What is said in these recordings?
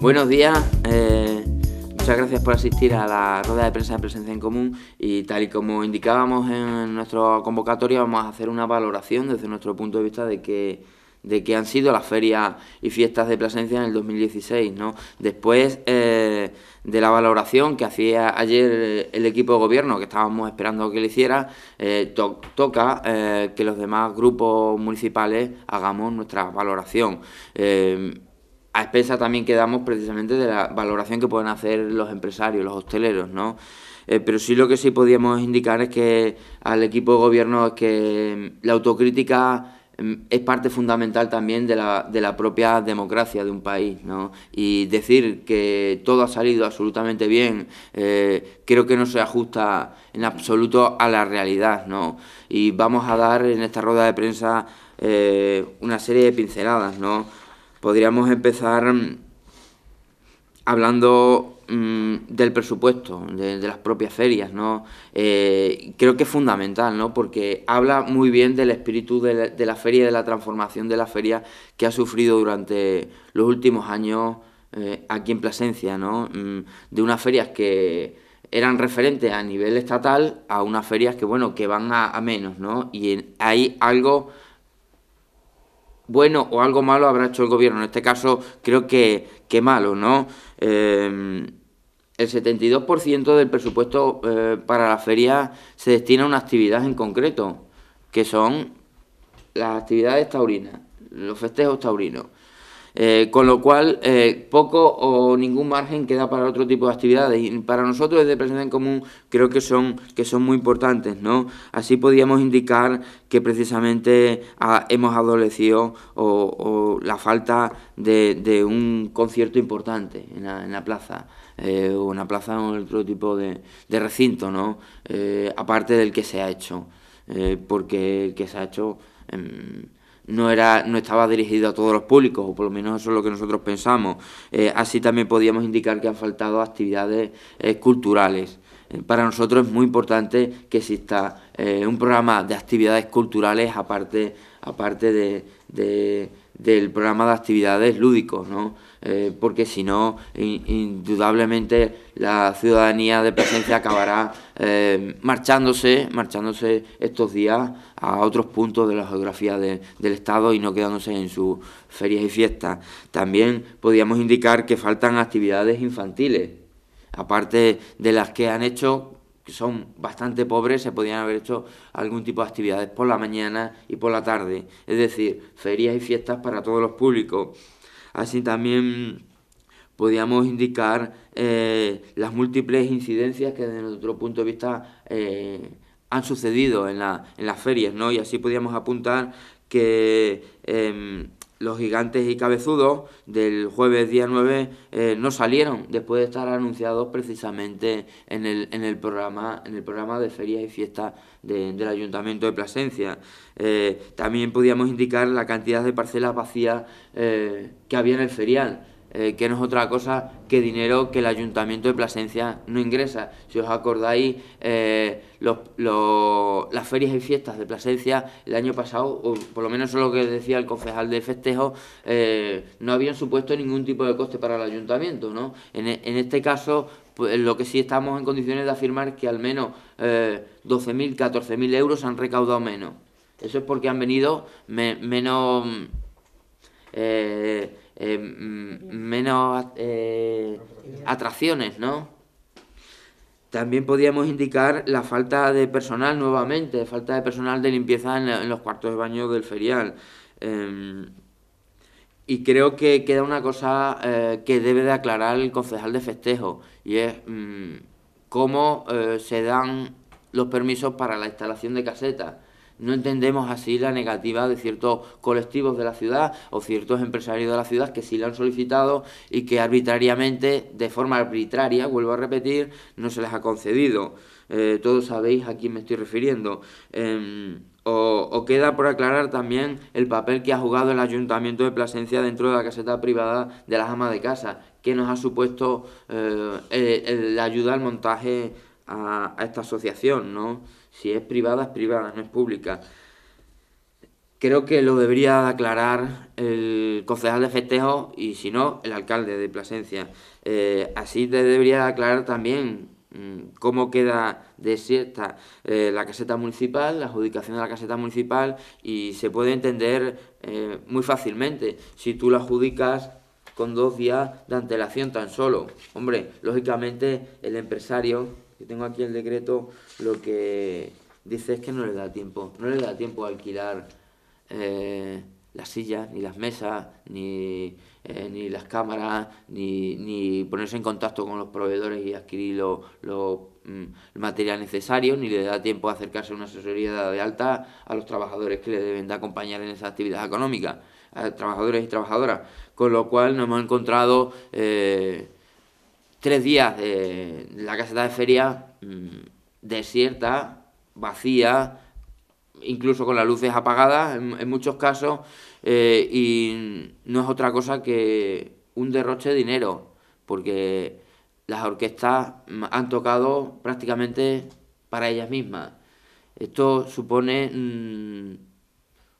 Buenos días, eh, muchas gracias por asistir a la rueda de prensa de presencia en común y tal y como indicábamos en nuestro convocatorio, vamos a hacer una valoración desde nuestro punto de vista de que de que han sido las ferias y fiestas de Plasencia en el 2016, ¿no? Después eh, de la valoración que hacía ayer el equipo de gobierno, que estábamos esperando que le hiciera, eh, toca que los demás grupos municipales hagamos nuestra valoración a expensas también quedamos precisamente de la valoración que pueden hacer los empresarios, los hosteleros, ¿no? Eh, pero sí lo que sí podíamos indicar es que al equipo de gobierno es que mm, la autocrítica mm, es parte fundamental también de la, propia democracia de un país. ¿no? Y decir que todo ha salido absolutamente bien, eh, creo que no se ajusta en absoluto a la realidad. ¿no? Y vamos a dar en esta rueda de prensa eh, una serie de pinceladas. ¿no? podríamos empezar mm, hablando mm, del presupuesto, de, las propias ferias, ¿no? Eh, creo que es fundamental, ¿no? Porque habla muy bien del espíritu de la, de la, feria, de la transformación de la feria que ha sufrido durante los últimos años eh, aquí en Plasencia, ¿no? Mm, de unas ferias que eran referentes a nivel estatal a unas ferias que, bueno, que van a, a menos, ¿no? Y hay algo bueno o algo malo habrá hecho el gobierno. En este caso, creo que, que malo, ¿no? Em, el 72% del presupuesto eh, para la feria se destina a una actividad en concreto, que son las actividades taurinas, los festejos taurinos. Eh, con lo cual, eh, poco o ningún margen queda para otro tipo de actividades. Y para nosotros desde Presencia en Común creo que son, que son muy importantes. ¿no? Así podíamos indicar que precisamente ah, hemos adolecido o, la falta de, un concierto importante en la, eh, plaza. o una plaza o otro tipo de, de recinto, ¿no? aparte del que se ha hecho, porque el que se ha hecho em, no, era, no estaba dirigido a todos los públicos, o por lo menos eso es lo que nosotros pensamos. Eh, así también podíamos indicar que han faltado actividades eh, culturales. Eh, para nosotros es muy importante que exista un programa de actividades culturales aparte, aparte de del programa de actividades lúdicos, ¿no? Eh, porque si no, indudablemente la ciudadanía de presencia acabará eh, marchándose, marchándose estos días a otros puntos de la geografía del Estado y no quedándose en sus ferias y fiestas. También podríamos indicar que faltan actividades infantiles, aparte de las que han hecho que son bastante pobres, se podían haber hecho algún tipo de actividades por la mañana y por la tarde, es decir, ferias y fiestas para todos los públicos. Así también podíamos indicar eh, las múltiples incidencias que desde nuestro punto de vista eh, han sucedido en, la, en, las ferias, ¿no? Y así podíamos apuntar que... Em, los gigantes y cabezudos del jueves día 9 eh, no salieron después de estar anunciados precisamente en el, en el, programa, en el programa de ferias y fiestas del Ayuntamiento de Plasencia. Eh, también podíamos indicar la cantidad de parcelas vacías eh, que había en el ferial. Eh, que no es otra cosa que dinero que el Ayuntamiento de Plasencia no ingresa. Si os acordáis, eh, las ferias y fiestas de Plasencia el año pasado, o por lo menos es lo que decía el concejal de festejo, eh, no habían supuesto ningún tipo de coste para el Ayuntamiento. ¿no? En, e, este caso, pues, lo que sí estamos en condiciones de afirmar que al menos 12.000, 14.000 euros han recaudado menos. Eso es porque han venido menos eh, eh, mm, menos eh, atracciones, ¿no? También podíamos indicar la falta de personal nuevamente, falta de personal de limpieza en, los cuartos de baño del ferial. Em, y creo que queda una cosa que debe de aclarar el concejal de festejo, y es mm, cómo se dan los permisos para la instalación de casetas no entendemos así la negativa de ciertos colectivos de la ciudad o ciertos empresarios de la ciudad que sí la han solicitado y que arbitrariamente, de forma arbitraria, vuelvo a repetir, no se les ha concedido. Eh, todos sabéis a quién me estoy refiriendo. Em, o, queda por aclarar también el papel que ha jugado el Ayuntamiento de Plasencia dentro de la caseta privada de las amas de casa, que nos ha supuesto eh, la ayuda al montaje a, a esta asociación, ¿no? Si es privada, es privada, no es pública. Creo que lo debería aclarar el concejal de festejo y si no, el alcalde de Plasencia. Eh, así te debería aclarar también mm, cómo queda desierta eh, la caseta municipal, la adjudicación de la caseta municipal y se puede entender eh, muy fácilmente si tú la adjudicas con dos días de antelación tan solo. Hombre, lógicamente el empresario yo tengo aquí el decreto, lo que dice es que no le da tiempo, no le da tiempo a alquilar eh, las sillas, ni las mesas, ni, eh, las cámaras, ni, ponerse en contacto con los proveedores y adquirir los lo, mm, el material necesario, ni le da tiempo a acercarse a una asesoría de alta a los trabajadores que le deben de acompañar en esa actividad económica, a trabajadores y trabajadoras, con lo cual nos hemos encontrado... Eh, tres días de la caseta de feria mm, desierta, vacía, incluso con las luces apagadas en, muchos casos, eh, y no es otra cosa que un derroche de dinero, porque las orquestas han tocado prácticamente para ellas mismas. Esto supone... Mm,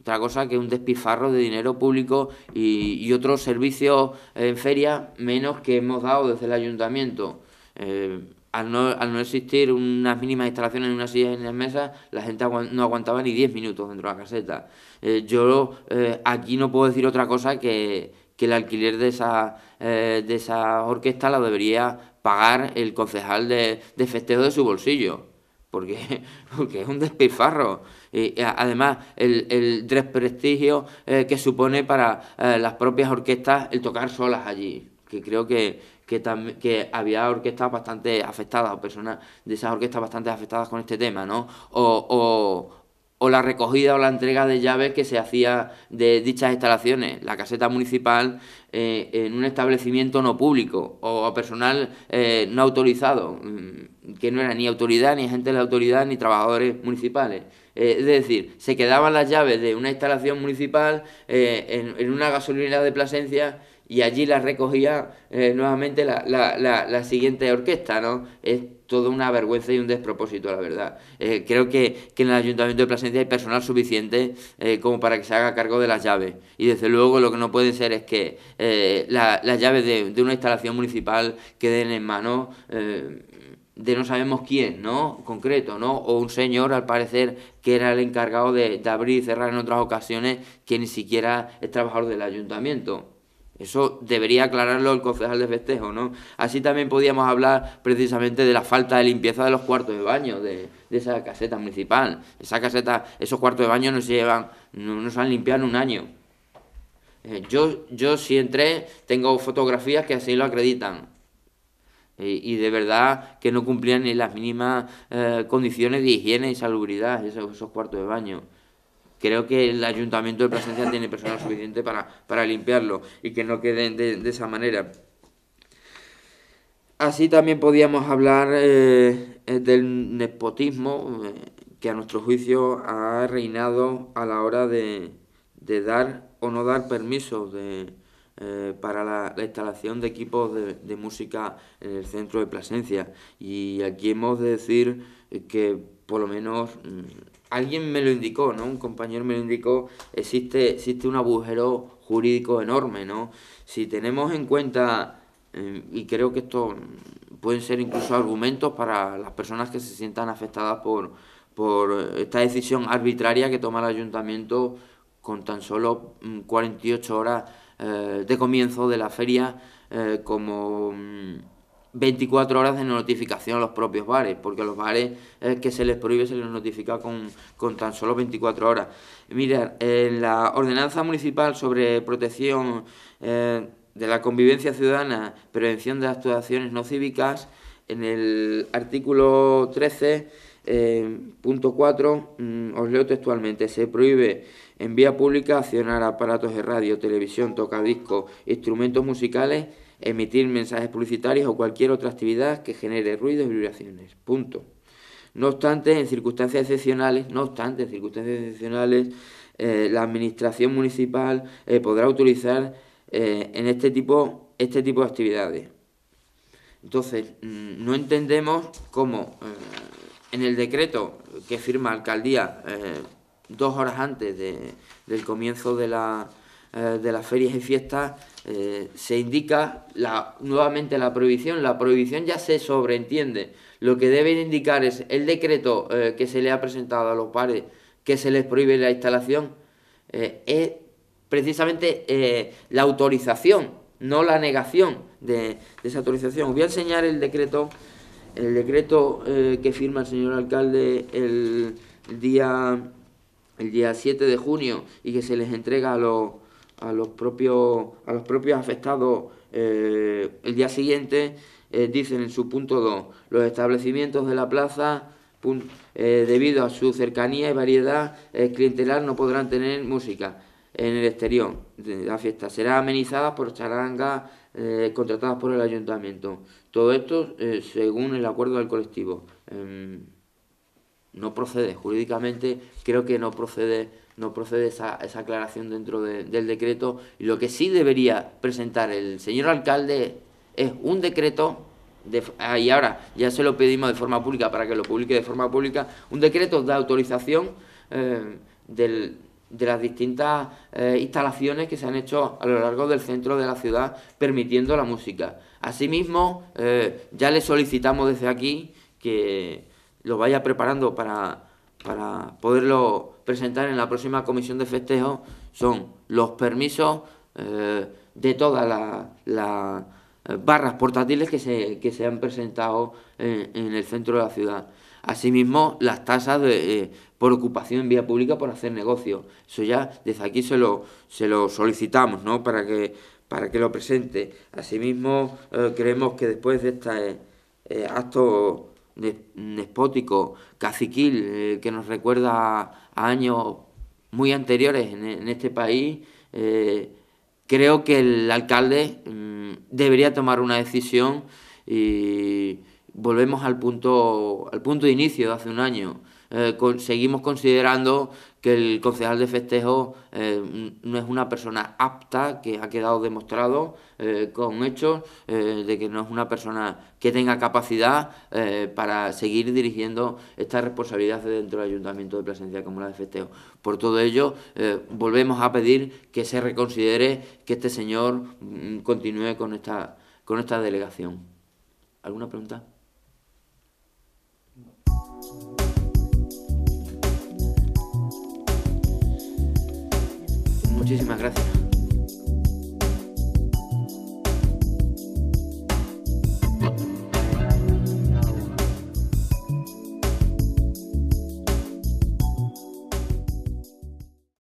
otra cosa que un despifarro de dinero público y, otros servicios en feria menos que hemos dado desde el ayuntamiento. Eh, al, no, al, no, existir unas mínimas instalaciones en unas silla y en las mesas, la gente no aguantaba ni diez minutos dentro de la caseta. Eh, yo eh, aquí no puedo decir otra cosa que, el alquiler de esa, de esa orquesta la debería pagar el concejal de, festejo de su bolsillo, porque, porque es un despifarro. Eh, además, el, el desprestigio eh, que supone para eh, las propias orquestas el tocar solas allí, que creo que, que, que había orquestas bastante afectadas o personas de esas orquestas bastante afectadas con este tema, ¿no? O, o, la recogida o la entrega de llaves que se hacía de dichas instalaciones, la caseta municipal en un establecimiento no público o personal no autorizado, mm, que no era ni autoridad, ni agente de la autoridad, ni trabajadores municipales. Eh, es decir, se quedaban las llaves de una instalación municipal eh, en, una gasolinera de Plasencia y allí las recogía eh, nuevamente la, la, la, la, siguiente orquesta, ¿no? Es toda una vergüenza y un despropósito, la verdad. creo que, que, en el Ayuntamiento de Plasencia hay personal suficiente como para que se haga cargo de las llaves. Y desde luego lo que no puede ser es que las llaves de, de, una instalación municipal queden en manos de no sabemos quién, ¿no? Concreto, ¿no? O un señor, al parecer, que era el encargado de, abrir y cerrar en otras ocasiones, que ni siquiera es trabajador del ayuntamiento. Eso debería aclararlo el concejal de festejo, ¿no? Así también podíamos hablar precisamente de la falta de limpieza de los cuartos de baño, de, esa caseta municipal. Esa caseta, esos cuartos de baño no se llevan, no, han limpiado en un año. Eh, yo, yo si entré, tengo fotografías que así lo acreditan. Eh, y de verdad que no cumplían ni las mínimas eh, condiciones de higiene y salubridad esos, cuartos de baño. Creo que el ayuntamiento de Plasencia tiene personal suficiente para, para limpiarlo y que no queden de, esa manera. Así también podíamos hablar eh, del nepotismo que a nuestro juicio ha reinado a la hora de, de dar o no dar permiso de, eh, para la, instalación de equipos de, música en el centro de Plasencia. Y aquí hemos de decir que por lo menos mm, alguien me lo indicó, ¿no? Un compañero me lo indicó, existe, existe un agujero jurídico enorme, ¿no? Si tenemos en cuenta, eh, y creo que esto pueden ser incluso argumentos para las personas que se sientan afectadas por, por esta decisión arbitraria que toma el ayuntamiento con tan solo 48 mm, horas eh, de comienzo de la feria eh, como 24 mm, horas de notificación a los propios bares, porque a los bares que se les prohíbe se les notifica con, con tan solo 24 horas. Mira, en la ordenanza municipal sobre protección eh, de la convivencia ciudadana, prevención de actuaciones no cívicas, en el artículo 13 eh, punto 4, mm, os leo textualmente, se prohíbe en vía pública accionar aparatos de radio, televisión, tocadiscos, instrumentos musicales, emitir mensajes publicitarios o cualquier otra actividad que genere ruidos y vibraciones. Punto. No obstante, en circunstancias excepcionales, no obstante, circunstancias excepcionales, eh, la administración municipal eh, podrá utilizar en este tipo, este tipo de actividades. Entonces, mm, no entendemos cómo en el decreto que firma alcaldía eh, dos horas antes del comienzo de, la, eh, de, las ferias y fiestas, eh, se indica la, nuevamente la prohibición. La prohibición ya se sobreentiende. Lo que deben indicar es el decreto que se le ha presentado a los pares que se les prohíbe la instalación. es precisamente la autorización, no la negación de, de esa autorización. Os voy a enseñar el decreto el decreto eh, que firma el señor alcalde el día, el día 7 de junio y que se les entrega a los, a los, propios, a los propios afectados eh, el día siguiente, eh, dicen en su punto 2, los establecimientos de la plaza... debido a su cercanía y variedad clientelar no podrán tener música en el exterior de la fiesta. Será amenizada por charangas contratadas por el ayuntamiento. Todo esto eh, según el acuerdo del colectivo. Em, no procede, jurídicamente creo que no procede, no procede esa, esa aclaración dentro del decreto. Y lo que sí debería presentar el señor alcalde es un decreto, de, ah, y ahora ya se lo pedimos de forma pública para que lo publique de forma pública, un decreto de autorización em, del, de las distintas eh, instalaciones que se han hecho a lo largo del centro de la ciudad permitiendo la música. Asimismo, eh, ya le solicitamos desde aquí que lo vaya preparando para, poderlo presentar en la próxima comisión de festejos. Son los permisos eh, de todas las eh, barras portátiles que se, han presentado en el centro de la ciudad. Asimismo, las tasas de, eh, por ocupación en vía pública por hacer negocio. Eso ya desde aquí se lo, se lo solicitamos, ¿no? Para que, para que lo presente. Asimismo, eh, creemos que después de este eh, acto despótico, caciquil, que nos recuerda a años muy anteriores en, este país, creo que el alcalde mm, debería tomar una decisión y volvemos al punto, al punto de inicio de hace un año. Eh, seguimos considerando que el concejal de festejo eh, no es una persona apta, que ha quedado demostrado eh, con hechos, de que no es una persona que tenga capacidad para seguir dirigiendo estas responsabilidades dentro del Ayuntamiento de Presencia como la de festejo. Por todo ello, volvemos a pedir que se reconsidere que este señor mm, continúe con esta, con esta delegación. ¿Alguna pregunta? Muchísimas gracias.